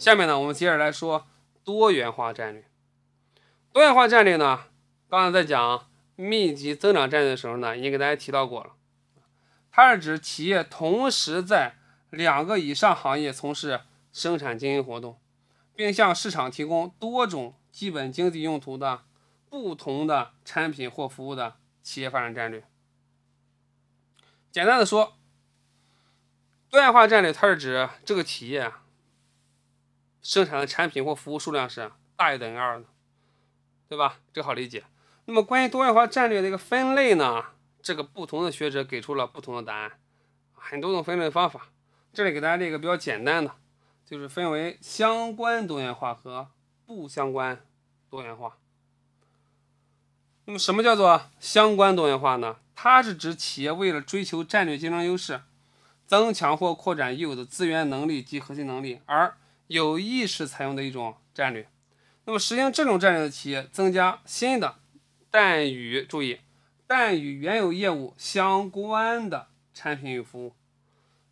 下面呢，我们接着来说多元化战略。多元化战略呢，刚才在讲密集增长战略的时候呢，已经给大家提到过了。它是指企业同时在两个以上行业从事生产经营活动，并向市场提供多种基本经济用途的不同的产品或服务的企业发展战略。简单的说，多元化战略它是指这个企业。生产的产品或服务数量是大于等于二的，对吧？这个好理解。那么关于多元化战略的一个分类呢？这个不同的学者给出了不同的答案，很多种分类方法。这里给大家列一个比较简单的，就是分为相关多元化和不相关多元化。那么什么叫做相关多元化呢？它是指企业为了追求战略竞争优势，增强或扩展已有的资源能力及核心能力而。有意识采用的一种战略，那么实行这种战略的企业增加新的，但与注意，但与原有业务相关的产品与服务，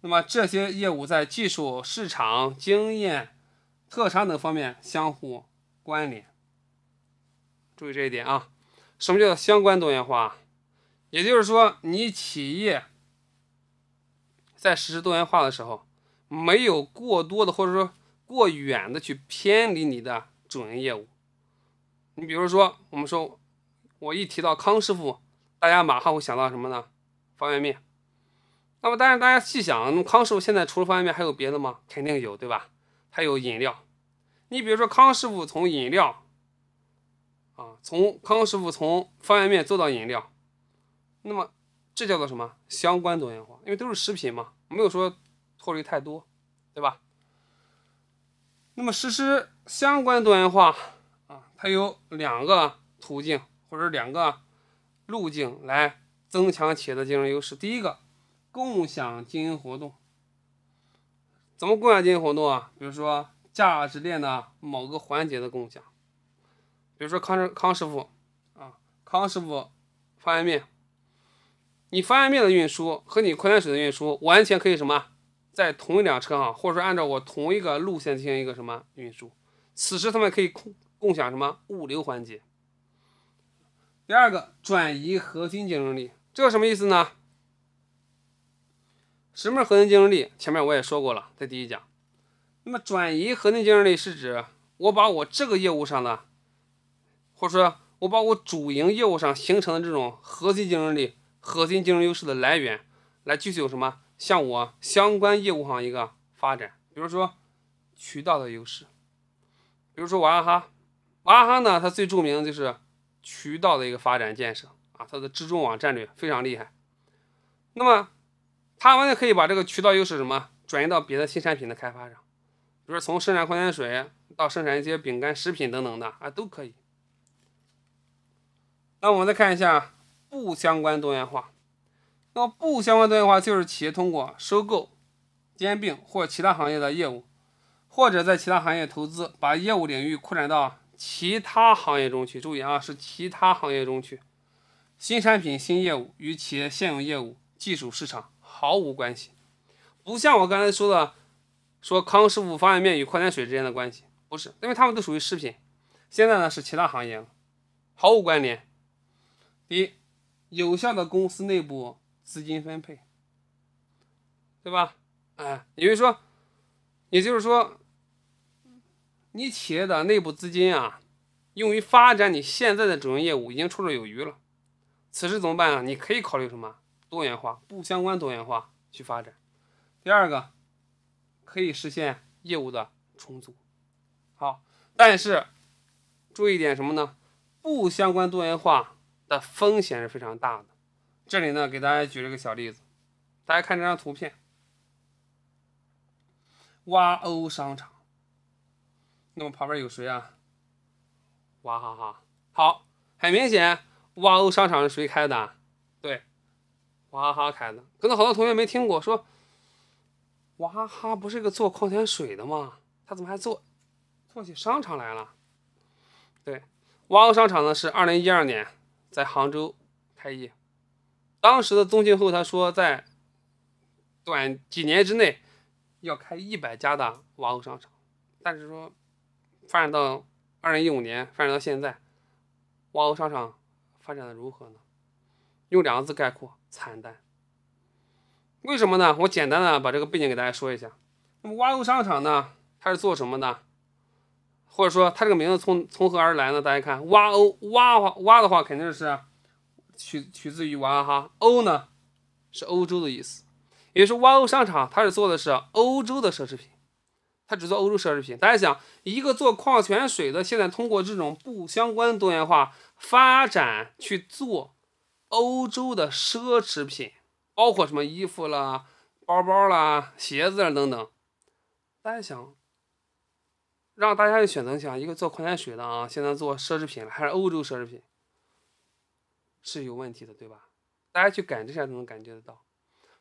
那么这些业务在技术、市场、经验、特长等方面相互关联，注意这一点啊，什么叫相关多元化？也就是说，你企业在实施多元化的时候，没有过多的或者说。过远的去偏离你的主营业务，你比如说，我们说我一提到康师傅，大家马上会想到什么呢？方便面。那么当然，大家细想，康师傅现在除了方便面还有别的吗？肯定有，对吧？还有饮料。你比如说，康师傅从饮料，啊，从康师傅从方便面做到饮料，那么这叫做什么相关多元化？因为都是食品嘛，没有说脱离太多，对吧？那么实施相关多元化啊，它有两个途径或者两个路径来增强企业的竞争优势。第一个，共享经营活动。怎么共享经营活动啊？比如说价值链的某个环节的共享，比如说康师康师傅啊，康师傅方便面，你方便面的运输和你矿泉水的运输完全可以什么？在同一辆车上，或者说按照我同一个路线进行一个什么运输，此时他们可以共共享什么物流环节。第二个，转移核心竞争力，这个什么意思呢？什么是核心竞争力？前面我也说过了，在第一讲。那么，转移核心竞争力是指我把我这个业务上的，或者说我把我主营业务上形成的这种核心竞争力、核心竞争优势的来源，来体有什么？向我相关业务上一个发展，比如说渠道的优势，比如说娃哈哈，娃哈哈呢，它最著名就是渠道的一个发展建设啊，它的蜘蛛网战略非常厉害。那么，它完全可以把这个渠道优势什么转移到别的新产品的开发上，比如说从生产矿泉水到生产一些饼干、食品等等的啊，都可以。那我们再看一下不相关多元化。那么不相关的话，化就是企业通过收购、兼并或其他行业的业务，或者在其他行业投资，把业务领域扩展到其他行业中去。注意啊，是其他行业中去，新产品、新业务与企业现有业务、技术、市场毫无关系。不像我刚才说的，说康师傅方便面与矿泉水之间的关系，不是，因为它们都属于食品。现在呢是其他行业，了，毫无关联。第一，有效的公司内部。资金分配，对吧？哎，也就是说，也就是说，你企业的内部资金啊，用于发展你现在的主营业务已经绰绰有余了。此时怎么办呢？你可以考虑什么？多元化，不相关多元化去发展。第二个，可以实现业务的重组。好，但是注意一点什么呢？不相关多元化的风险是非常大的。这里呢，给大家举了个小例子，大家看这张图片，哇欧商场，那么旁边有谁啊？娃哈哈。好，很明显，哇欧商场是谁开的？对，娃哈哈开的。可能好多同学没听过，说娃哈哈不是个做矿泉水的吗？他怎么还做，做起商场来了？对，哇欧商场呢是二零一二年在杭州开业。当时的宗庆后他说，在短几年之内，要开一百家的沃欧商场，但是说发展到二零一五年，发展到现在，沃欧商场发展的如何呢？用两个字概括：惨淡。为什么呢？我简单的把这个背景给大家说一下。那么挖欧商场呢，它是做什么的？或者说它这个名字从从何而来呢？大家看，挖欧，沃挖的话肯定是。取取自于娃哈哈，欧呢是欧洲的意思，也是哇欧商场，它是做的是欧洲的奢侈品，它只做欧洲奢侈品。大家想，一个做矿泉水的，现在通过这种不相关多元化发展去做欧洲的奢侈品，包括什么衣服啦、包包啦、鞋子等等。大家想，让大家去选择一下，一个做矿泉水的啊，现在做奢侈品了，还是欧洲奢侈品？是有问题的，对吧？大家去感知一下，都能感觉得到。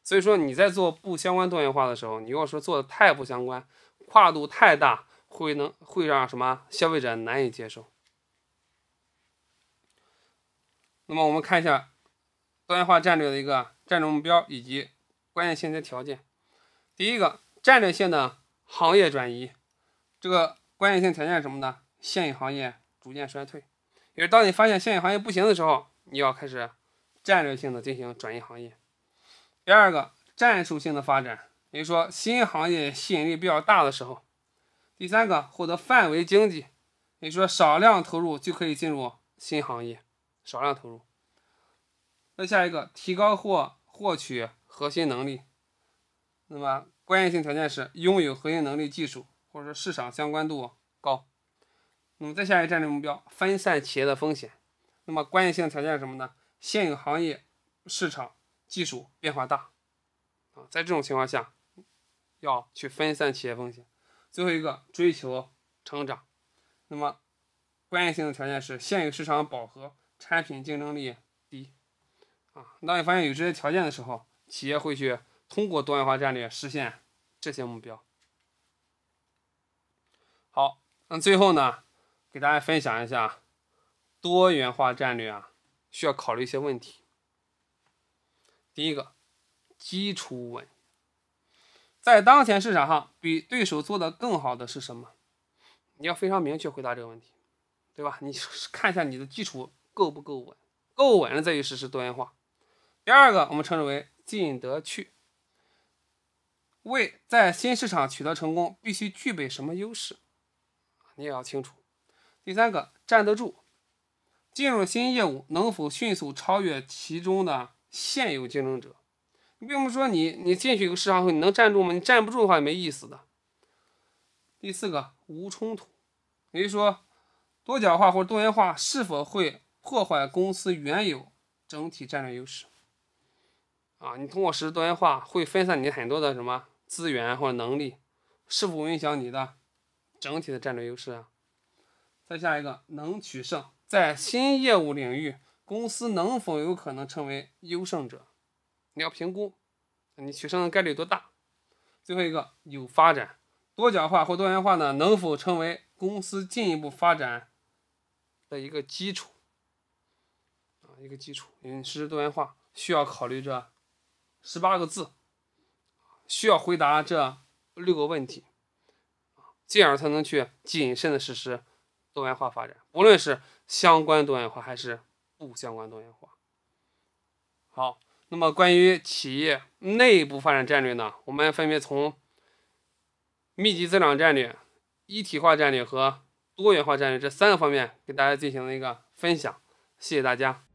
所以说，你在做不相关多元化的时候，你如果说做的太不相关，跨度太大，会能会让什么消费者难以接受。那么我们看一下多元化战略的一个战略目标以及关键性的条件。第一个，战略性的行业转移，这个关键性条件是什么呢？现有行业逐渐衰退，也就是当你发现现有行业不行的时候。你要开始战略性的进行转移行业。第二个战术性的发展，也是说新行业吸引力比较大的时候。第三个获得范围经济，也是说少量投入就可以进入新行业，少量投入。那下一个提高或获取核心能力，那么关键性条件是拥有核心能力技术或者说市场相关度高。那么再下一个战略目标，分散企业的风险。那么关键性条件是什么呢？现有行业市场技术变化大，啊，在这种情况下，要去分散企业风险。最后一个追求成长，那么关键性的条件是现有市场饱和，产品竞争力低，啊，当你发现有这些条件的时候，企业会去通过多元化战略实现这些目标。好，那最后呢，给大家分享一下。多元化战略啊，需要考虑一些问题。第一个，基础稳。在当前市场上，比对手做的更好的是什么？你要非常明确回答这个问题，对吧？你看一下你的基础够不够稳，够稳了再去实施多元化。第二个，我们称之为进得去。为在新市场取得成功，必须具备什么优势？你也要清楚。第三个，站得住。进入新业务能否迅速超越其中的现有竞争者？你不是说，你你进去一个市场后，你能站住吗？你站不住的话，也没意思的。第四个，无冲突，也就是说，多角化或者多元化是否会破坏公司原有整体战略优势？啊，你通过实施多元化，会分散你很多的什么资源或者能力，是否影响你的整体的战略优势？啊？再下一个，能取胜。在新业务领域，公司能否有可能成为优胜者？你要评估，你取胜的概率多大？最后一个，有发展、多角化或多元化呢，能否成为公司进一步发展的一个基础？啊，一个基础。因为实施多元化需要考虑这十八个字，需要回答这六个问题，这样才能去谨慎的实施。多元化发展，无论是相关多元化还是不相关多元化。好，那么关于企业内部发展战略呢？我们分别从密集增长战略、一体化战略和多元化战略这三个方面给大家进行了一个分享。谢谢大家。